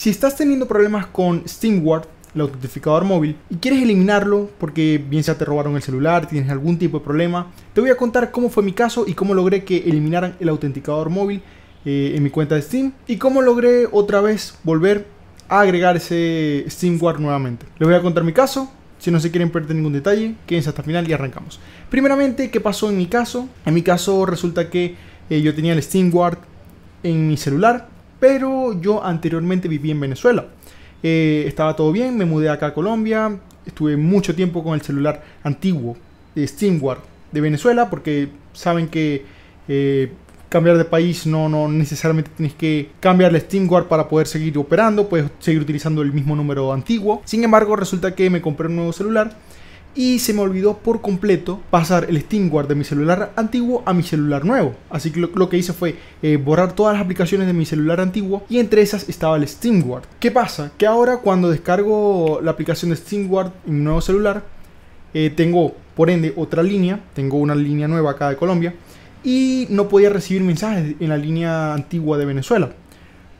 Si estás teniendo problemas con SteamWard, el autentificador móvil, y quieres eliminarlo porque bien sea te robaron el celular, tienes algún tipo de problema, te voy a contar cómo fue mi caso y cómo logré que eliminaran el autenticador móvil eh, en mi cuenta de Steam y cómo logré otra vez volver a agregar ese SteamWard nuevamente. Les voy a contar mi caso. Si no se quieren perder ningún detalle, quédense hasta el final y arrancamos. Primeramente, ¿qué pasó en mi caso? En mi caso resulta que eh, yo tenía el SteamWard en mi celular pero yo anteriormente viví en Venezuela. Eh, estaba todo bien, me mudé acá a Colombia, estuve mucho tiempo con el celular antiguo, de eh, SteamWare, de Venezuela, porque saben que eh, cambiar de país no, necesariamente tienes que cambiar el SteamWare para poder seguir operando, puedes seguir utilizando el mismo número antiguo. Sin embargo, resulta que me compré un nuevo celular y se me olvidó por completo pasar el Guard de mi celular antiguo a mi celular nuevo. Así que lo, que hice fue eh, borrar todas las aplicaciones de mi celular antiguo y entre esas estaba el Guard. ¿Qué pasa? Que ahora cuando descargo la aplicación de Guard en mi nuevo celular, eh, tengo por ende otra línea, tengo una línea nueva acá de Colombia y no podía recibir mensajes en la línea antigua de Venezuela.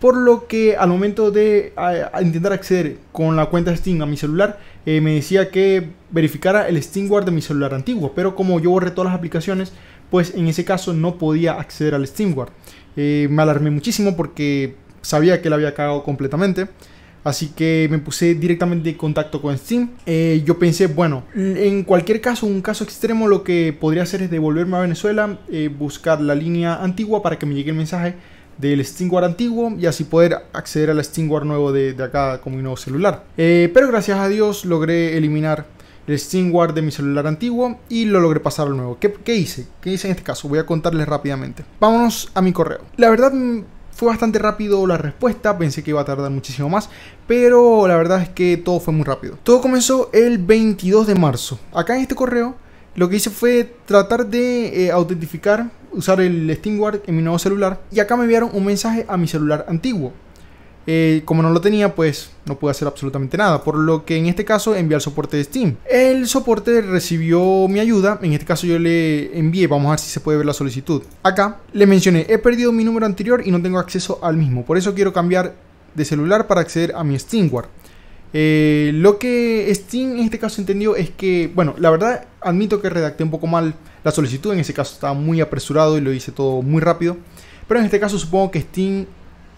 Por lo que al momento de intentar acceder con la cuenta Steam a mi celular, eh, me decía que verificara el Guard de mi celular antiguo. Pero como yo borré todas las aplicaciones, pues en ese caso no podía acceder al SteamWare. Eh, me alarmé muchísimo porque sabía que la había cagado completamente. Así que me puse directamente en contacto con Steam. Eh, yo pensé, bueno, en cualquier caso, un caso extremo, lo que podría hacer es devolverme a Venezuela, eh, buscar la línea antigua para que me llegue el mensaje del SteamWare antiguo y así poder acceder al SteamWare nuevo de, acá con mi nuevo celular. Eh, pero gracias a Dios logré eliminar el SteamWare de mi celular antiguo y lo logré pasar al nuevo. ¿Qué, hice? ¿Qué hice en este caso? Voy a contarles rápidamente. Vámonos a mi correo. La verdad mm, fue bastante rápido la respuesta, pensé que iba a tardar muchísimo más, pero la verdad es que todo fue muy rápido. Todo comenzó el 22 de marzo. Acá en este correo lo que hice fue tratar de eh, autentificar, usar el Guard en mi nuevo celular y acá me enviaron un mensaje a mi celular antiguo. Eh, como no lo tenía, pues no pude hacer absolutamente nada, por lo que en este caso envié al soporte de Steam. El soporte recibió mi ayuda, en este caso yo le envié, vamos a ver si se puede ver la solicitud. Acá le mencioné, he perdido mi número anterior y no tengo acceso al mismo, por eso quiero cambiar de celular para acceder a mi Guard eh, lo que Steam en este caso entendió es que, bueno, la verdad admito que redacté un poco mal la solicitud, en ese caso estaba muy apresurado y lo hice todo muy rápido, pero en este caso supongo que Steam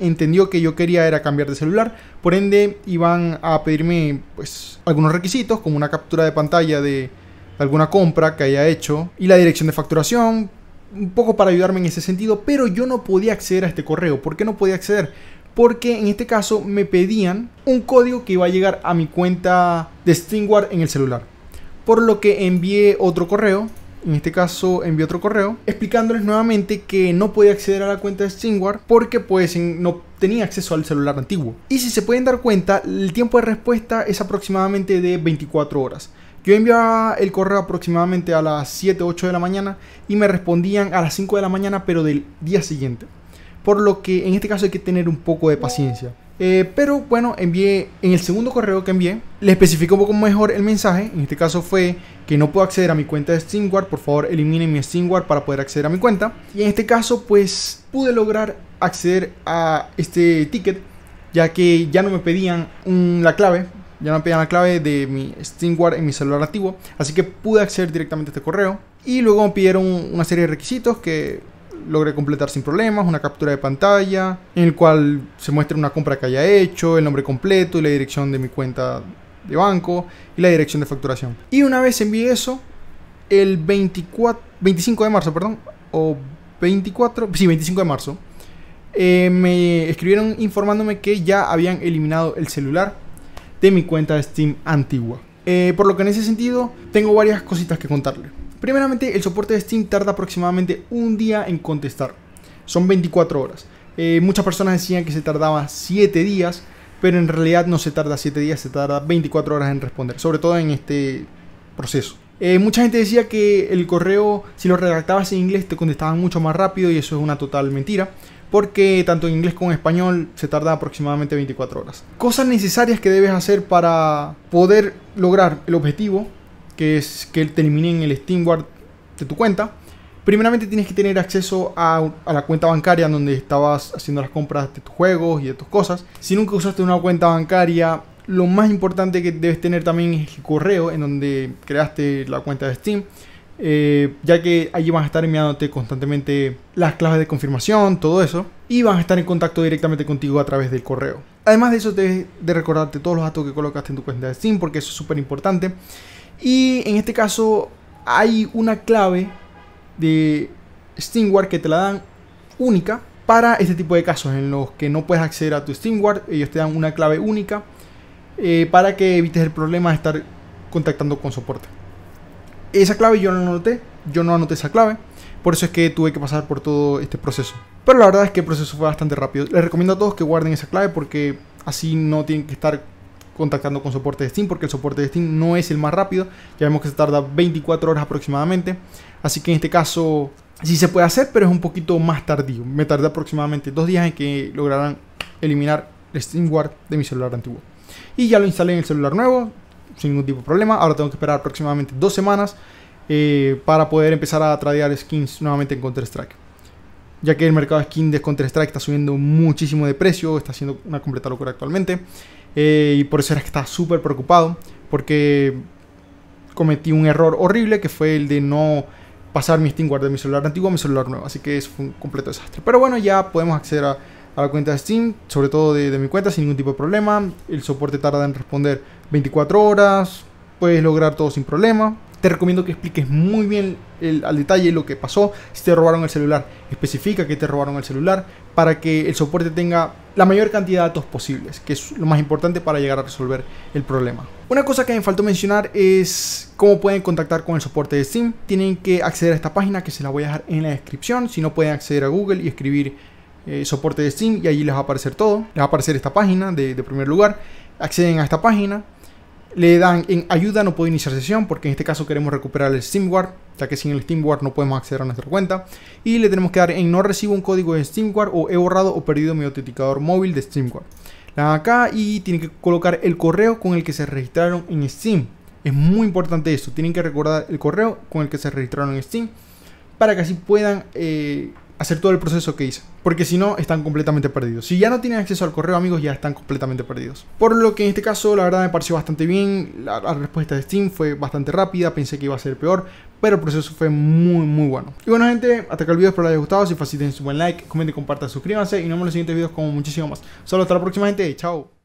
entendió que yo quería era cambiar de celular, por ende iban a pedirme pues algunos requisitos como una captura de pantalla de alguna compra que haya hecho y la dirección de facturación, un poco para ayudarme en ese sentido, pero yo no podía acceder a este correo. ¿Por qué no podía acceder? porque en este caso me pedían un código que iba a llegar a mi cuenta de Stingward en el celular. Por lo que envié otro correo, en este caso envié otro correo, explicándoles nuevamente que no podía acceder a la cuenta de Stingward porque pues no tenía acceso al celular antiguo. Y si se pueden dar cuenta, el tiempo de respuesta es aproximadamente de 24 horas. Yo enviaba el correo aproximadamente a las 7, 8 de la mañana y me respondían a las 5 de la mañana pero del día siguiente por lo que en este caso hay que tener un poco de paciencia. Eh, pero bueno, envié en el segundo correo que envié, le especificó un poco mejor el mensaje. En este caso fue que no puedo acceder a mi cuenta de SteamWare. por favor eliminen mi SteamWare para poder acceder a mi cuenta. Y en este caso, pues pude lograr acceder a este ticket, ya que ya no me pedían la clave, ya no me pedían la clave de mi SteamWare en mi celular activo. así que pude acceder directamente a este correo. Y luego me pidieron una serie de requisitos que logré completar sin problemas, una captura de pantalla, en el cual se muestra una compra que haya hecho, el nombre completo y la dirección de mi cuenta de banco y la dirección de facturación. Y una vez envié eso, el 24, 25 de marzo, perdón, o 24, sí, 25 de marzo, eh, me escribieron informándome que ya habían eliminado el celular de mi cuenta de Steam antigua. Eh, por lo que en ese sentido tengo varias cositas que contarle. Primeramente, el soporte de Steam tarda aproximadamente un día en contestar. Son 24 horas. Eh, muchas personas decían que se tardaba 7 días, pero en realidad no se tarda 7 días, se tarda 24 horas en responder, sobre todo en este proceso. Eh, mucha gente decía que el correo, si lo redactabas en inglés, te contestaban mucho más rápido y eso es una total mentira, porque tanto en inglés como en español se tarda aproximadamente 24 horas. Cosas necesarias que debes hacer para poder lograr el objetivo que es que termine en el Guard de tu cuenta, primeramente tienes que tener acceso a, la cuenta bancaria donde estabas haciendo las compras de tus juegos y de tus cosas. Si nunca usaste una cuenta bancaria, lo más importante que debes tener también es el correo en donde creaste la cuenta de Steam. Eh, ya que allí van a estar enviándote constantemente las claves de confirmación, todo eso, y van a estar en contacto directamente contigo a través del correo. Además de eso, debes de recordarte todos los datos que colocaste en tu cuenta de Steam, porque eso es súper importante. Y en este caso hay una clave de SteamWare que te la dan única para este tipo de casos en los que no puedes acceder a tu SteamWare. Ellos te dan una clave única eh, para que evites el problema de estar contactando con soporte. Esa clave yo no la anoté, yo no anoté esa clave. Por eso es que tuve que pasar por todo este proceso. Pero la verdad es que el proceso fue bastante rápido. Les recomiendo a todos que guarden esa clave porque así no tienen que estar contactando con soporte de Steam porque el soporte de Steam no es el más rápido. Ya vemos que se tarda 24 horas aproximadamente. Así que en este caso sí se puede hacer, pero es un poquito más tardío. Me tardé aproximadamente dos días en que lograrán eliminar el Guard de mi celular antiguo. Y ya lo instalé en el celular nuevo sin ningún tipo de problema. Ahora tengo que esperar aproximadamente dos semanas eh, para poder empezar a tradear skins nuevamente en Counter-Strike ya que el mercado de skins de Counter-Strike está subiendo muchísimo de precio, está siendo una completa locura actualmente. Eh, y por eso era que estaba súper preocupado, porque cometí un error horrible que fue el de no pasar mi Steam Guard de mi celular antiguo a mi celular nuevo. Así que eso fue un completo desastre. Pero bueno, ya podemos acceder a, la cuenta de Steam, sobre todo de, de, mi cuenta, sin ningún tipo de problema. El soporte tarda en responder 24 horas. Puedes lograr todo sin problema. Te recomiendo que expliques muy bien al detalle lo que pasó. Si te robaron el celular, especifica que te robaron el celular para que el soporte tenga la mayor cantidad de datos posibles, que es lo más importante para llegar a resolver el problema. Una cosa que me faltó mencionar es cómo pueden contactar con el soporte de Steam. Tienen que acceder a esta página que se la voy a dejar en la descripción. Si no, pueden acceder a Google y escribir eh, soporte de Steam y allí les va a aparecer todo. Les va a aparecer esta página de, de primer lugar. Acceden a esta página, le dan en ayuda, no puedo iniciar sesión, porque en este caso queremos recuperar el Guard, ya que sin el Guard no podemos acceder a nuestra cuenta. Y le tenemos que dar en no recibo un código de Guard o he borrado o perdido mi autenticador móvil de SteamWard. Le dan acá y tienen que colocar el correo con el que se registraron en Steam. Es muy importante esto, tienen que recordar el correo con el que se registraron en Steam para que así puedan eh, hacer todo el proceso que hice. Porque si no, están completamente perdidos. Si ya no tienen acceso al correo, amigos, ya están completamente perdidos. Por lo que en este caso, la verdad me pareció bastante bien. La, respuesta de Steam fue bastante rápida. Pensé que iba a ser peor. Pero el proceso fue muy, muy bueno. Y bueno, gente, hasta acá el video. Espero les haya gustado. Si fue así, su buen like, comenten, compartan, suscríbanse. Y nos vemos en los siguientes videos como muchísimo más. Solo hasta la próxima, gente. Chao.